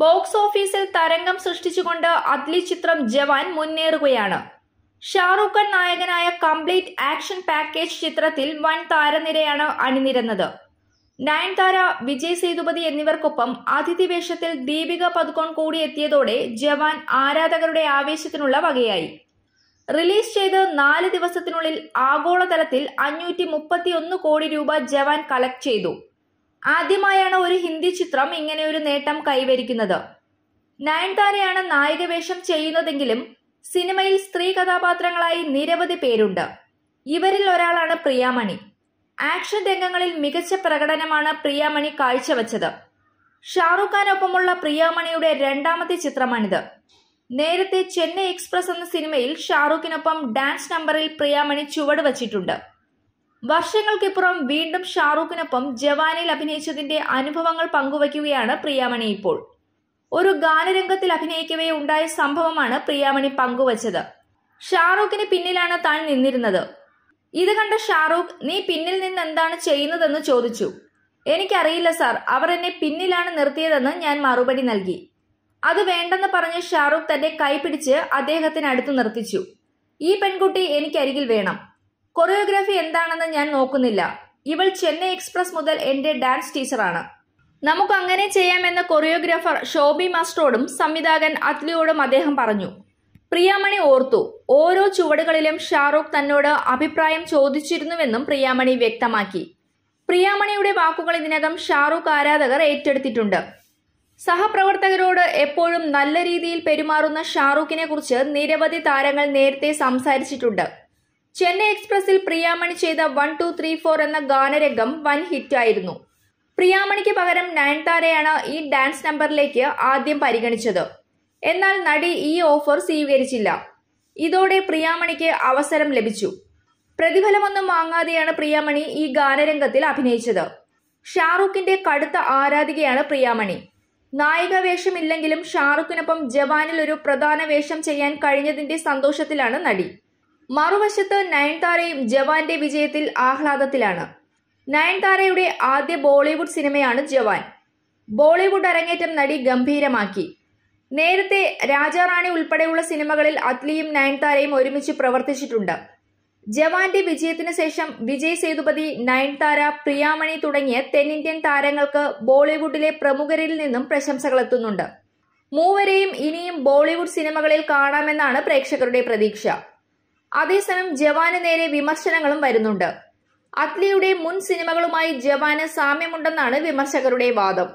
box ഓഫീസിൽ തരംഗം സൃഷ്ടിച്ചുകൊണ്ട് അത്ലി ചിത്രം ജവാൻ മുന്നേറുകയാണ് ഷാറൂഖ് ഖാൻ നായകനായ കംപ്ലീറ്റ് ആക്ഷൻ പാക്കേജ് ചിത്രത്തിൽ വൻ താരനിരയാണ് അണിനിരന്നത് നയൻതാര വിജയ് സേതുപതി എന്നിവർക്കൊപ്പം അതിഥി വേഷത്തിൽ ദീപിക പതുക്കോൺ കൂടി എത്തിയതോടെ ജവാൻ ആരാധകരുടെ ആവേശത്തിനുള്ള വകയായി റിലീസ് ചെയ്ത് നാല് ദിവസത്തിനുള്ളിൽ ആഗോളതലത്തിൽ അഞ്ഞൂറ്റി കോടി രൂപ ജവാൻ കളക്ട് ചെയ്തു ആദ്യമായാണ് ഒരു ഹിന്ദി ചിത്രം ഇങ്ങനെ ഒരു നേട്ടം കൈവരിക്കുന്നത് നയൻതാരയാണ് നായകവേഷം ചെയ്യുന്നതെങ്കിലും സിനിമയിൽ സ്ത്രീ കഥാപാത്രങ്ങളായി നിരവധി പേരുണ്ട് ഇവരിൽ ഒരാളാണ് പ്രിയാമണി ആക്ഷൻ രംഗങ്ങളിൽ മികച്ച പ്രകടനമാണ് പ്രിയാമണി കാഴ്ചവെച്ചത് ഷാറുഖ് ഖാനൊപ്പമുള്ള പ്രിയാമണിയുടെ രണ്ടാമത്തെ ചിത്രമാണിത് നേരത്തെ ചെന്നൈ എക്സ്പ്രസ് എന്ന സിനിമയിൽ ഷാറുഖിനൊപ്പം ഡാൻസ് നമ്പറിൽ പ്രിയാമണി ചുവടുവച്ചിട്ടുണ്ട് വർഷങ്ങൾക്കിപ്പുറം വീണ്ടും ഷാറൂഖിനൊപ്പം ജവാനിൽ അഭിനയിച്ചതിന്റെ അനുഭവങ്ങൾ പങ്കുവയ്ക്കുകയാണ് പ്രിയാമണി ഇപ്പോൾ ഒരു ഗാനരംഗത്തിൽ അഭിനയിക്കവേ ഉണ്ടായ സംഭവമാണ് പ്രിയാമണി പങ്കുവച്ചത് ഷാറൂഖിന് പിന്നിലാണ് താൻ നിന്നിരുന്നത് ഇത് കണ്ട ഷാറൂഖ് നീ പിന്നിൽ നിന്ന് എന്താണ് ചെയ്യുന്നതെന്ന് ചോദിച്ചു എനിക്കറിയില്ല സാർ അവർ എന്നെ പിന്നിലാണ് നിർത്തിയതെന്ന് ഞാൻ മറുപടി നൽകി അത് വേണ്ടെന്ന് പറഞ്ഞ് ഷാറൂഖ് തന്റെ കൈ പിടിച്ച് അദ്ദേഹത്തിന് അടുത്ത് നിർത്തിച്ചു ഈ പെൺകുട്ടി എനിക്കരികിൽ വേണം കൊറിയോഗ്രാഫി എന്താണെന്ന് ഞാൻ നോക്കുന്നില്ല ഇവൾ ചെന്നൈ എക്സ്പ്രസ് മുതൽ എന്റെ ഡാൻസ് ടീച്ചറാണ് നമുക്ക് അങ്ങനെ ചെയ്യാമെന്ന് കൊറിയോഗ്രാഫർ ഷോബി മാസ്റ്ററോടും സംവിധായകൻ അത്ലിയോടും അദ്ദേഹം പറഞ്ഞു പ്രിയാമണി ഓർത്തു ഓരോ ചുവടുകളിലും ഷാറൂഖ് തന്നോട് അഭിപ്രായം ചോദിച്ചിരുന്നുവെന്നും പ്രിയാമണി വ്യക്തമാക്കി പ്രിയാമണിയുടെ വാക്കുകൾ ഇതിനകം ഷാറൂഖ് ആരാധകർ ഏറ്റെടുത്തിട്ടുണ്ട് സഹപ്രവർത്തകരോട് എപ്പോഴും നല്ല രീതിയിൽ പെരുമാറുന്ന ഷാറൂഖിനെ കുറിച്ച് നിരവധി താരങ്ങൾ നേരത്തെ സംസാരിച്ചിട്ടുണ്ട് ചെന്നൈ എക്സ്പ്രസിൽ പ്രിയാമണി ചെയ്ത വൺ ടു ത്രീ ഫോർ എന്ന ഗാനരംഗം വൻ ഹിറ്റായിരുന്നു പ്രിയാമണിക്ക് പകരം നയൻതാരയാണ് ഈ ഡാൻസ് നമ്പറിലേക്ക് ആദ്യം പരിഗണിച്ചത് എന്നാൽ നടി ഈ ഓഫർ സ്വീകരിച്ചില്ല ഇതോടെ പ്രിയാമണിക്ക് അവസരം ലഭിച്ചു പ്രതിഫലമൊന്നും വാങ്ങാതെയാണ് പ്രിയാമണി ഈ ഗാനരംഗത്തിൽ അഭിനയിച്ചത് ഷാറൂഖിന്റെ കടുത്ത ആരാധികയാണ് പ്രിയാമണി നായിക വേഷമില്ലെങ്കിലും ഷാറുഖിനൊപ്പം ജവാനിൽ ഒരു പ്രധാന വേഷം ചെയ്യാൻ കഴിഞ്ഞതിന്റെ സന്തോഷത്തിലാണ് നടി മറുവശത്ത് നയൻതാരയും ജവാന്റെ വിജയത്തിൽ ആഹ്ലാദത്തിലാണ് നയൻതാരയുടെ ആദ്യ ബോളിവുഡ് സിനിമയാണ് ജവാൻ ബോളിവുഡ് അരങ്ങേറ്റം നടി ഗംഭീരമാക്കി നേരത്തെ രാജാറാണി ഉൾപ്പെടെയുള്ള സിനിമകളിൽ അത്ലിയും നയൻതാരയും ഒരുമിച്ച് പ്രവർത്തിച്ചിട്ടുണ്ട് ജവാന്റെ വിജയത്തിന് ശേഷം വിജയ് സേതുപതി നയൻതാര പ്രിയാമണി തുടങ്ങിയ തെന്നിന്ത്യൻ താരങ്ങൾക്ക് ബോളിവുഡിലെ പ്രമുഖരിൽ നിന്നും പ്രശംസകൾ മൂവരെയും ഇനിയും ബോളിവുഡ് സിനിമകളിൽ കാണാമെന്നാണ് പ്രേക്ഷകരുടെ പ്രതീക്ഷ അതേസമയം ജവാന് നേരെ വിമർശനങ്ങളും വരുന്നുണ്ട് അത്ലിയുടെ മുൻ സിനിമകളുമായി ജവാന് സാമ്യമുണ്ടെന്നാണ് വിമർശകരുടെ വാദം